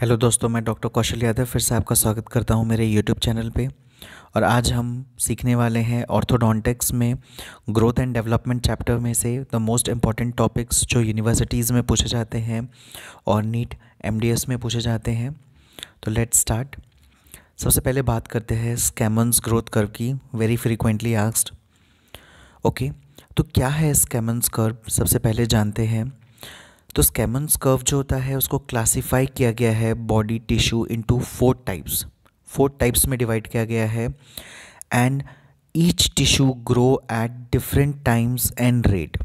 Hello दोस्तों मैं doctor कौशल यादव फिर से आपका स्वागत करता हूं मेरे यूट्यूब चैनल पे और आज हम सीखने वाले हैं ऑर्थोडोंटिक्स में ग्रोथ एंड डेवलपमेंट चैप्टर में से द मोस्ट इम्पॉर्टेंट टॉपिक्स जो यूनिवर्सिटीज़ में पूछे जाते हैं और नीट एम में पूछे जाते हैं तो लेट स्टार्ट सबसे पहले बात करते हैं स्कैमन्स ग्रोथ कर्व की वेरी फ्रिक्वेंटली आस्ड ओके तो क्या है स्कैमन्स कर्व सबसे पहले जानते हैं तो स्कैमन्स कर्व जो होता है उसको क्लासिफाई किया गया है body tissue into four types four types में डिवाइड किया गया है and each tissue grow at different times and rate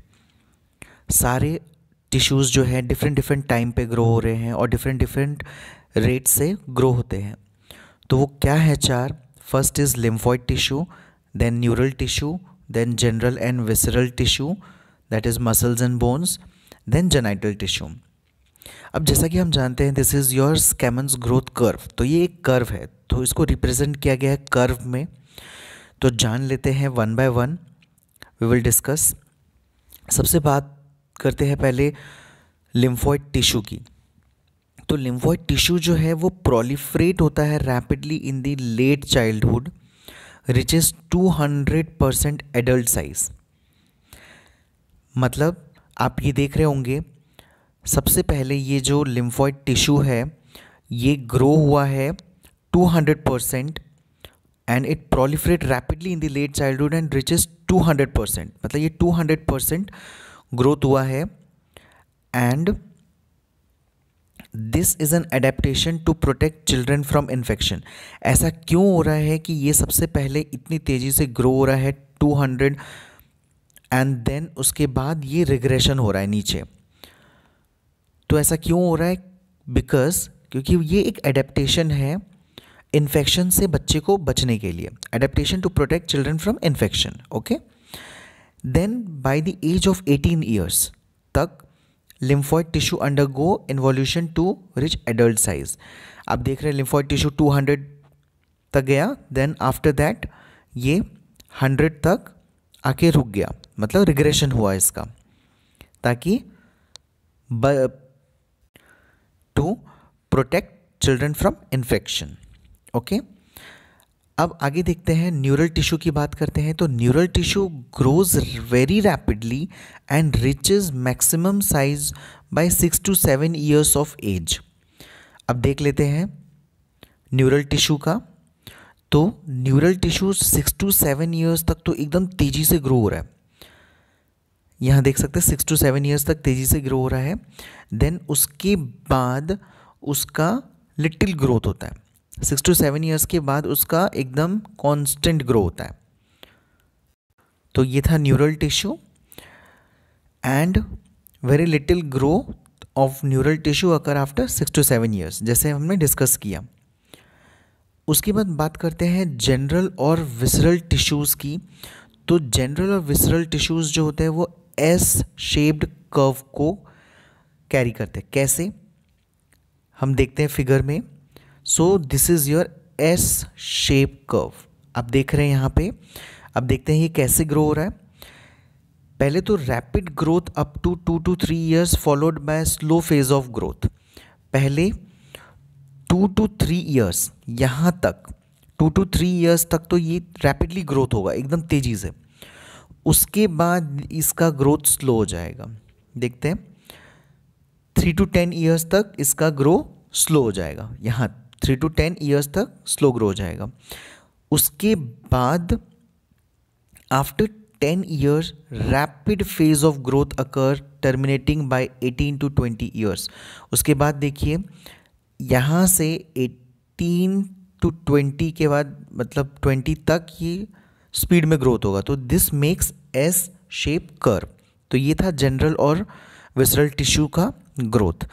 सारे टिश्यूज़ जो है डिफरेंट डिफरेंट टाइम पे ग्रो हो रहे हैं और डिफरेंट डिफरेंट रेट से ग्रो होते हैं तो वो क्या है चार first is lymphoid tissue then neural tissue then general and visceral tissue that is muscles and bones then genital tissue अब जैसा कि हम जानते हैं this is your Scammon's growth curve तो ये एक कर्व है तो इसको रिप्रेजेंट किया गया है कर्व में तो जान लेते हैं one by one we will discuss सबसे बात करते हैं पहले लिम्फॉइड टिश्यू की तो लिम्फॉइड टिश्यू जो है वो प्रोलिफ्रेट होता है rapidly in the late childhood reaches hundred percent adult size मतलब आप ये देख रहे होंगे सबसे पहले ये जो लिम्फॉइड टिश्यू है ये ग्रो हुआ है 200 percent and it proliferate rapidly in the late childhood and reaches 200 percent मतलब ये 200 परसेंट ग्रोथ हुआ है and this is an adaptation to protect children from infection ऐसा क्यों हो रहा है कि ये सबसे पहले इतनी तेज़ी से ग्रो हो रहा है 200 एंड देन उसके बाद ये रिग्रेशन हो रहा है नीचे तो ऐसा क्यों हो रहा है बिकॉज क्योंकि ये एक एडेप्टेशन है इन्फेक्शन से बच्चे को बचने के लिए adaptation to protect children from infection okay then by the age of 18 years तक lymphoid tissue undergo involution to reach adult size आप देख रहे हैं लिम्फॉइड टिश्यू 200 तक गया देन आफ्टर दैट ये 100 तक आके रुक गया मतलब रिग्रेशन हुआ इसका ताकि to protect children from infection okay अब आगे देखते हैं न्यूरल टिश्यू की बात करते हैं तो neural tissue grows very rapidly and reaches maximum size by six to seven years of age अब देख लेते हैं न्यूरल टिश्यू का तो neural tissue six to seven years तक तो एकदम तेज़ी से ग्रो हो रहा है यहाँ देख सकते हैं सिक्स टू सेवन ईयर्स तक तेज़ी से ग्रो हो रहा है देन उसके बाद उसका लिटिल ग्रोथ होता है सिक्स टू सेवन ईयर्स के बाद उसका एकदम कांस्टेंट ग्रो होता है तो ये था neural tissue and very little growth of neural tissue occur after six to seven years जैसे हमने डिस्कस किया उसके बाद बात करते हैं जनरल और विसरल टिश्यूज़ की तो जनरल और विसरल टिश्यूज़ जो होते हैं वो एस शेप्ड कर्व को कैरी करते हैं कैसे हम देखते हैं फिगर में so this is your S shape curve आप देख रहे हैं यहाँ पे अब देखते हैं ये कैसे ग्रो हो रहा है पहले तो rapid growth up to two to three years followed by slow phase of growth पहले टू टू थ्री ईयर्स यहाँ तक टू टू थ्री ईयर्स तक तो ये रैपिडली ग्रोथ होगा एकदम तेज़ी से उसके बाद इसका ग्रोथ स्लो हो जाएगा देखते हैं थ्री टू टेन ईयर्स तक इसका ग्रो स्लो हो जाएगा यहाँ थ्री टू टेन ईयर्स तक स्लो ग्रो हो जाएगा उसके बाद after ten years rapid phase of growth occur terminating by eighteen to twenty years उसके बाद देखिए यहाँ से एटीन टू ट्वेंटी के बाद मतलब ट्वेंटी तक ये स्पीड में ग्रोथ होगा तो this makes S shape curve तो ये था जनरल और विसरल टिश्यू का ग्रोथ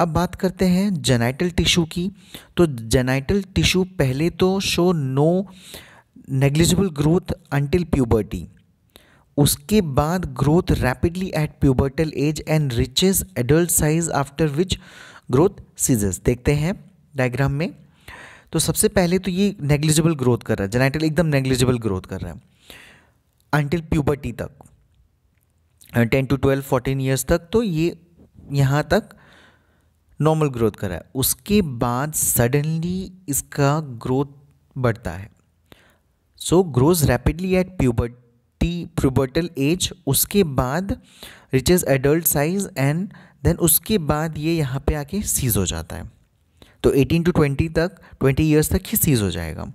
अब बात करते हैं जेनाइटल टिश्यू की तो जेनाइटल टिश्यू पहले तो show no negligible growth until puberty उसके बाद growth rapidly at pubertal age and reaches adult size after which growth ceases देखते हैं डायग्राम में तो सबसे पहले तो ये नेग्लिजिबल ग्रोथ कर रहा है जेनाइटल एकदम नेग्लिजिबल ग्रोथ कर रहा है अंटिल प्यूबर्टी तक ten to twelve fourteen years तक तो ये यहाँ तक नॉर्मल ग्रोथ कर रहा है उसके बाद सडनली इसका ग्रोथ बढ़ता है so grows rapidly at puberty pubertal age उसके बाद reaches adult size and then उसके बाद ये यहाँ पे आके सीज हो जाता है तो 18 टू 20 तक 20 इयर्स तक ही सीज़ हो जाएगा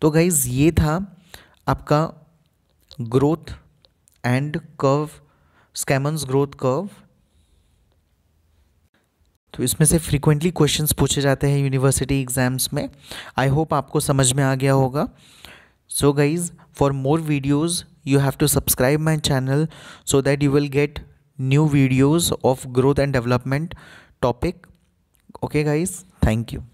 तो गाइज़ ये था आपका growth and curve Scammon's growth curve तो इसमें से फ्रीक्वेंटली क्वेश्चंस पूछे जाते हैं यूनिवर्सिटी एग्ज़ाम्स में आई होप आपको समझ में आ गया होगा so guys for more videos you have to subscribe my channel so that you will get new videos of growth and development topic okay guys Thank you.